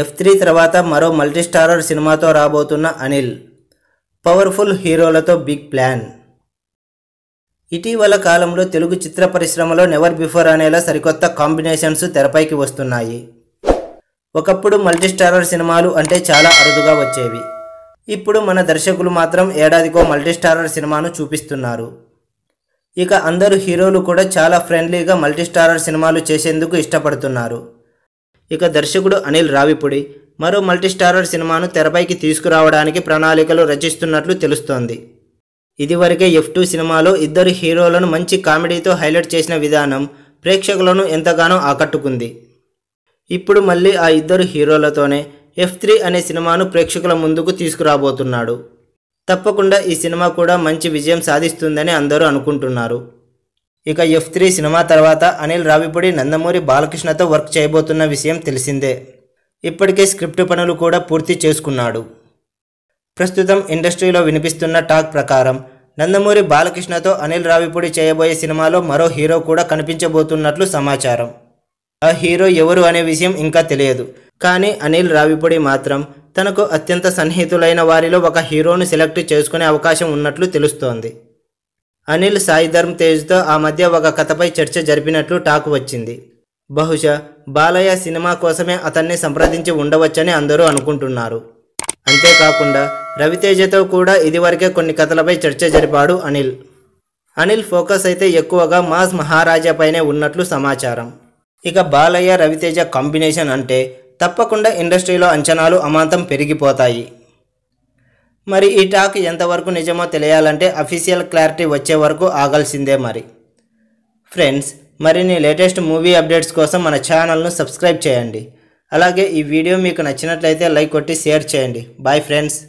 F three తర్వాత మరో multistarrer సినిమాతో రాబోతున్న అనిల్ పవర్ఫుల్ హీరోలతో బిగ్ ప్లాన్ ఇటీవల కాలంలో తెలుగు చిత్ర పరిశ్రమలో నెవర్ బిఫోర్ అనేలా సరికొత్త కాంబినేషన్స్ తెరపైకి వస్తున్నాయి ఒకప్పుడు మల్టీస్టారర్ సినిమాలు అంటే చాలా అరుదుగా వచ్చేవి ఇప్పుడు మన దర్శకులు మాత్రం ఏడాదికో మల్టీస్టారర్ సినిమాను చూపిస్తున్నారు ఇక అందరు హీరోలు కూడా చాలా ఫ్రెండ్లీగా మల్టీస్టారర్ సినిమాలు చేసేందుకు ఇష్టపడుతున్నారు ఇక దర్శకుడు అనిల్ రావిపుడి మరో మల్టీస్టారర్ సినిమాను తెరపైకి తీసుకురావడానికి ప్రణాళికలు రచిస్తున్నట్లు తెలుస్తోంది ఇదివరకే ఎఫ్ టూ సినిమాలో ఇద్దరు హీరోలను మంచి కామెడీతో హైలైట్ చేసిన విధానం ప్రేక్షకులను ఎంతగానో ఆకట్టుకుంది ఇప్పుడు మళ్ళీ ఆ ఇద్దరు హీరోలతోనే ఎఫ్ త్రీ అనే సినిమాను ప్రేక్షకుల ముందుకు తీసుకురాబోతున్నాడు తప్పకుండా ఈ సినిమా కూడా మంచి విజయం సాధిస్తుందని అందరూ అనుకుంటున్నారు ఇక ఎఫ్ త్రీ సినిమా తర్వాత అనిల్ రావిపూడి నందమూరి బాలకృష్ణతో వర్క్ చేయబోతున్న విషయం తెలిసిందే ఇప్పటికే స్క్రిప్ట్ పనులు కూడా పూర్తి చేసుకున్నాడు ప్రస్తుతం ఇండస్ట్రీలో వినిపిస్తున్న టాక్ ప్రకారం నందమూరి బాలకృష్ణతో అనిల్ రావిపూడి చేయబోయే సినిమాలో మరో హీరో కూడా కనిపించబోతున్నట్లు సమాచారం ఆ హీరో ఎవరు అనే విషయం ఇంకా తెలియదు కానీ అనిల్ రావిపూడి మాత్రం తనకు అత్యంత సన్నిహితులైన వారిలో ఒక హీరోను సెలెక్ట్ చేసుకునే అవకాశం ఉన్నట్లు తెలుస్తోంది అనిల్ సాయి ధర్మ్ తేజ్తో ఆ మధ్య ఒక కథపై చర్చ జరిపినట్లు టాక్ వచ్చింది బహుశా బాలయ్య సినిమా కోసమే అతన్ని సంప్రదించి ఉండవచ్చని అందరూ అనుకుంటున్నారు అంతేకాకుండా రవితేజతో కూడా ఇదివరకే కొన్ని కథలపై చర్చ జరిపాడు అనిల్ అనిల్ ఫోకస్ అయితే ఎక్కువగా మాస్ పైనే ఉన్నట్లు సమాచారం ఇక బాలయ్య రవితేజ కాంబినేషన్ అంటే తప్పకుండా ఇండస్ట్రీలో అంచనాలు అమాంతం పెరిగిపోతాయి మరి ఈ టాక్ ఎంతవరకు నిజమో తెలియాలంటే అఫీషియల్ క్లారిటీ వచ్చే వరకు ఆగాల్సిందే మరి ఫ్రెండ్స్ మరిన్ని లేటెస్ట్ మూవీ అప్డేట్స్ కోసం మన ఛానల్ను సబ్స్క్రైబ్ చేయండి అలాగే ఈ వీడియో మీకు నచ్చినట్లయితే లైక్ కొట్టి షేర్ చేయండి బాయ్ ఫ్రెండ్స్